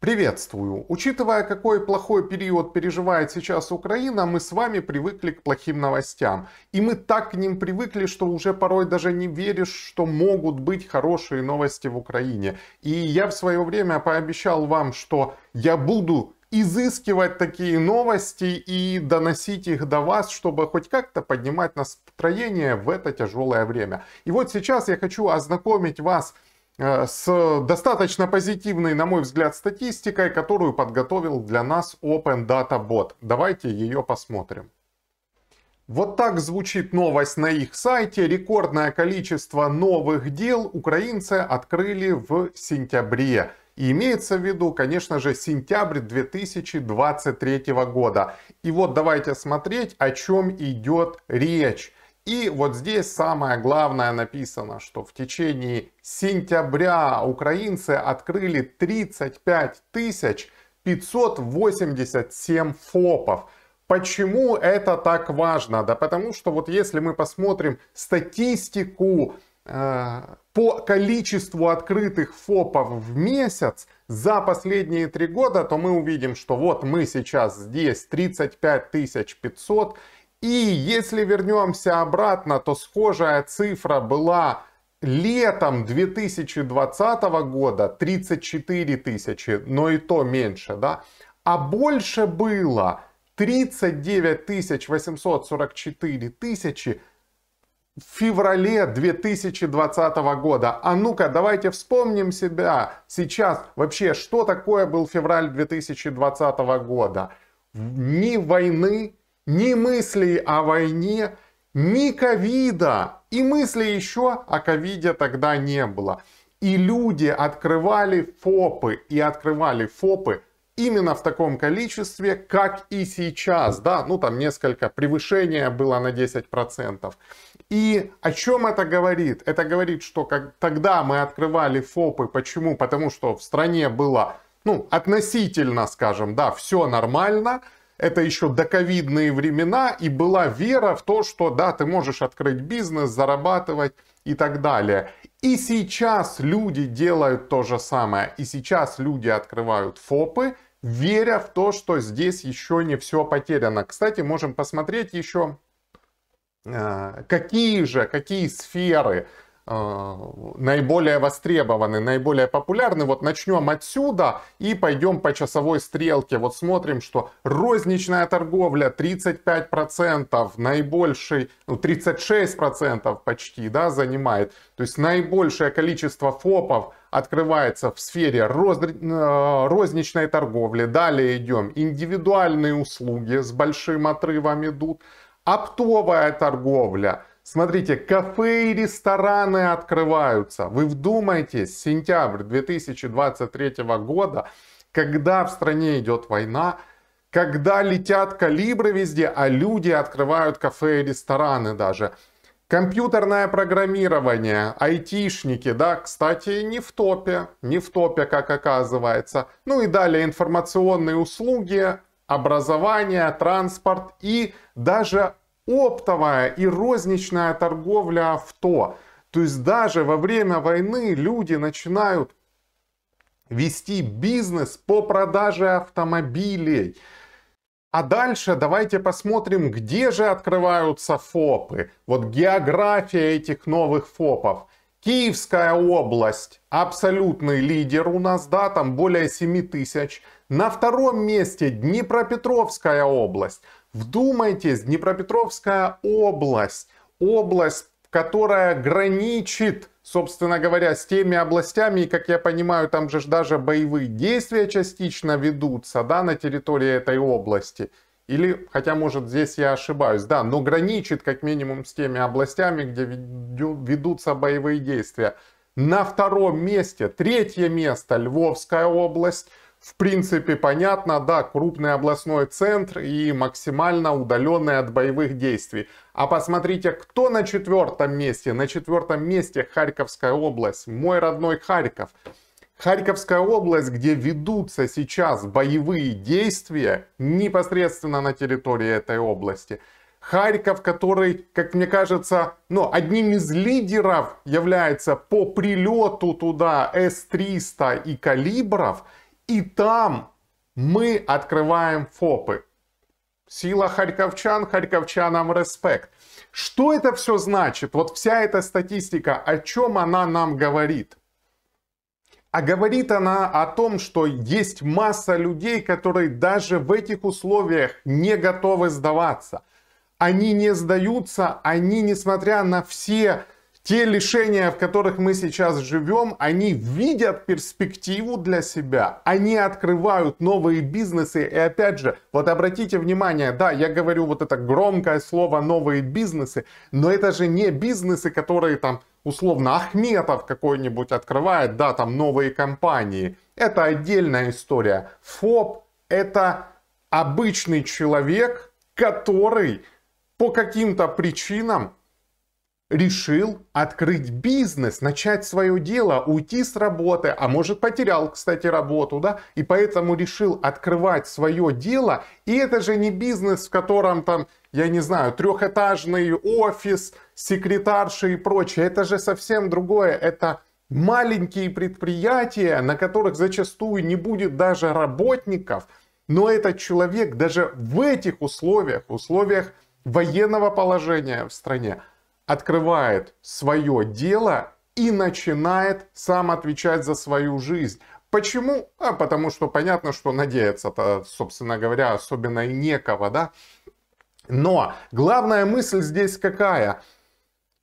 Приветствую. Учитывая, какой плохой период переживает сейчас Украина, мы с вами привыкли к плохим новостям. И мы так к ним привыкли, что уже порой даже не веришь, что могут быть хорошие новости в Украине. И я в свое время пообещал вам, что я буду изыскивать такие новости и доносить их до вас, чтобы хоть как-то поднимать настроение в это тяжелое время. И вот сейчас я хочу ознакомить вас с Э, с достаточно позитивной, на мой взгляд, статистикой, которую подготовил для нас Open Data Bot. Давайте ее посмотрим. Вот так звучит новость на их сайте. Рекордное количество новых дел украинцы открыли в сентябре. И имеется в виду, конечно же, сентябрь 2023 года. И вот давайте смотреть, о чем идет речь. И вот здесь самое главное написано, что в течение сентября украинцы открыли 35 587 фопов. Почему это так важно? Да потому что вот если мы посмотрим статистику э, по количеству открытых фопов в месяц за последние три года, то мы увидим, что вот мы сейчас здесь 35 500, и если вернемся обратно, то схожая цифра была летом 2020 года 34 тысячи, но и то меньше, да? А больше было 39 844 тысячи в феврале 2020 года. А ну-ка, давайте вспомним себя сейчас. Вообще, что такое был февраль 2020 года? Ни войны, ни мыслей о войне, ни ковида. И мысли еще о ковиде тогда не было. И люди открывали ФОПы, и открывали ФОПы именно в таком количестве, как и сейчас, да, ну там несколько превышения было на 10%. И о чем это говорит? Это говорит, что как, тогда мы открывали ФОПы, почему? Потому что в стране было, ну, относительно, скажем, да, все нормально, это еще доковидные времена, и была вера в то, что да, ты можешь открыть бизнес, зарабатывать и так далее. И сейчас люди делают то же самое. И сейчас люди открывают ФОПы, веря в то, что здесь еще не все потеряно. Кстати, можем посмотреть еще, э, какие же, какие сферы а, наиболее востребованы, наиболее популярны. Вот начнем отсюда и пойдем по часовой стрелке. Вот смотрим, что розничная торговля 35%, наибольший, ну 36% почти, да, занимает. То есть наибольшее количество ФОПов открывается в сфере роз... Э, розничной торговли. Далее идем индивидуальные услуги с большим отрывом идут. Оптовая торговля – Смотрите, кафе и рестораны открываются. Вы вдумайтесь, сентябрь 2023 года, когда в стране идет война, когда летят калибры везде, а люди открывают кафе и рестораны даже. Компьютерное программирование, айтишники, да, кстати, не в топе, не в топе, как оказывается. Ну и далее информационные услуги, образование, транспорт и даже оптовая и розничная торговля авто. То есть даже во время войны люди начинают вести бизнес по продаже автомобилей. А дальше давайте посмотрим, где же открываются ФОПы. Вот география этих новых ФОПов. Киевская область, абсолютный лидер у нас, да, там более 7 тысяч. На втором месте Днепропетровская область. Вдумайтесь, Днепропетровская область, область, которая граничит, собственно говоря, с теми областями, и, как я понимаю, там же даже боевые действия частично ведутся, да, на территории этой области. Или, хотя, может, здесь я ошибаюсь, да, но граничит как минимум с теми областями, где ведутся боевые действия. На втором месте, третье место, Львовская область – в принципе, понятно, да, крупный областной центр и максимально удаленный от боевых действий. А посмотрите, кто на четвертом месте. На четвертом месте Харьковская область, мой родной Харьков. Харьковская область, где ведутся сейчас боевые действия непосредственно на территории этой области. Харьков, который, как мне кажется, ну, одним из лидеров является по прилету туда С-300 и калибров – и там мы открываем ФОПы. Сила харьковчан, харьковчанам респект. Что это все значит? Вот вся эта статистика, о чем она нам говорит? А говорит она о том, что есть масса людей, которые даже в этих условиях не готовы сдаваться. Они не сдаются, они, несмотря на все те лишения, в которых мы сейчас живем, они видят перспективу для себя, они открывают новые бизнесы. И опять же, вот обратите внимание, да, я говорю вот это громкое слово новые бизнесы, но это же не бизнесы, которые там условно Ахметов какой-нибудь открывает, да, там новые компании. Это отдельная история. ФОП это обычный человек, который по каким-то причинам решил открыть бизнес, начать свое дело, уйти с работы, а может потерял, кстати, работу, да, и поэтому решил открывать свое дело, и это же не бизнес, в котором там, я не знаю, трехэтажный офис, секретарши и прочее, это же совсем другое, это маленькие предприятия, на которых зачастую не будет даже работников, но этот человек даже в этих условиях, условиях военного положения в стране, открывает свое дело и начинает сам отвечать за свою жизнь. Почему? А потому что понятно, что надеяться-то, собственно говоря, особенно и некого, да? Но главная мысль здесь какая?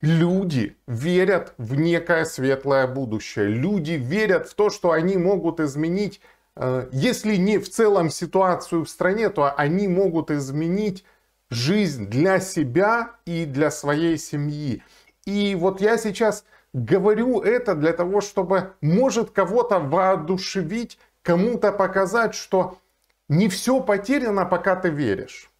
Люди верят в некое светлое будущее. Люди верят в то, что они могут изменить, э, если не в целом ситуацию в стране, то они могут изменить жизнь для себя и для своей семьи. И вот я сейчас говорю это для того, чтобы, может, кого-то воодушевить, кому-то показать, что не все потеряно, пока ты веришь.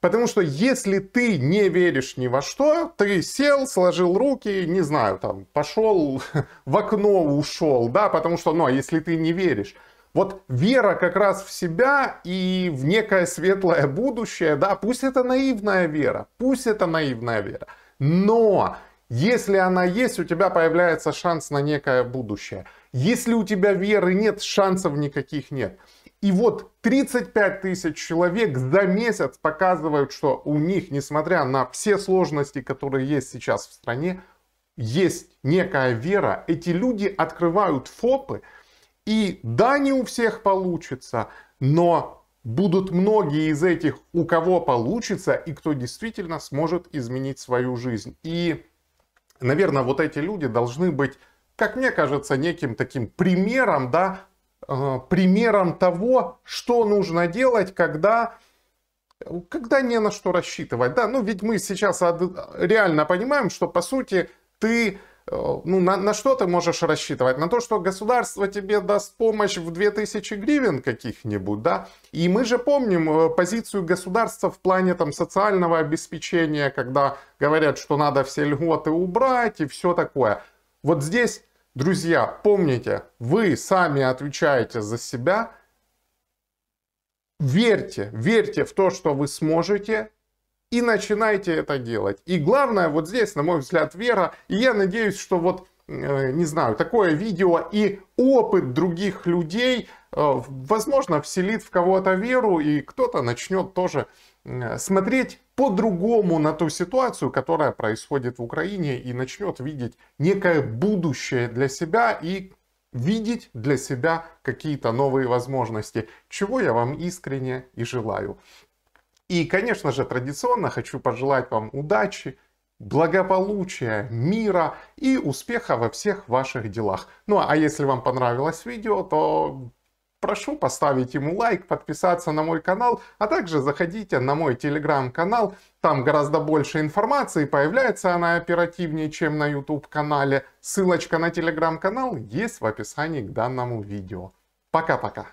Потому что если ты не веришь ни во что, ты сел, сложил руки, не знаю, там, пошел в окно, ушел, да, потому что, ну, а если ты не веришь, вот вера как раз в себя и в некое светлое будущее, да, пусть это наивная вера, пусть это наивная вера, но если она есть, у тебя появляется шанс на некое будущее. Если у тебя веры нет, шансов никаких нет. И вот 35 тысяч человек за месяц показывают, что у них, несмотря на все сложности, которые есть сейчас в стране, есть некая вера. Эти люди открывают ФОПы, и да, не у всех получится, но будут многие из этих, у кого получится и кто действительно сможет изменить свою жизнь. И, наверное, вот эти люди должны быть, как мне кажется, неким таким примером, да, э, примером того, что нужно делать, когда когда не на что рассчитывать, да, ну ведь мы сейчас реально понимаем, что по сути ты Э, ну, на, на что ты можешь рассчитывать? На то, что государство тебе даст помощь в 2000 гривен каких-нибудь, да? И мы же помним э, позицию государства в плане там социального обеспечения, когда говорят, что надо все льготы убрать и все такое. Вот здесь, друзья, помните, вы сами отвечаете за себя. Верьте, верьте в то, что вы сможете, и начинайте это делать. И главное вот здесь, на мой взгляд, вера. И я надеюсь, что вот, э, не знаю, такое видео и опыт других людей, э, возможно, вселит в кого-то веру, и кто-то начнет тоже э, смотреть по-другому на ту ситуацию, которая происходит в Украине, и начнет видеть некое будущее для себя и видеть для себя какие-то новые возможности, чего я вам искренне и желаю. И, конечно же, традиционно хочу пожелать вам удачи, благополучия, мира и успеха во всех ваших делах. Ну а если вам понравилось видео, то прошу поставить ему лайк, подписаться на мой канал, а также заходите на мой телеграм-канал, там гораздо больше информации, появляется она оперативнее, чем на YouTube-канале. Ссылочка на телеграм-канал есть в описании к данному видео. Пока-пока!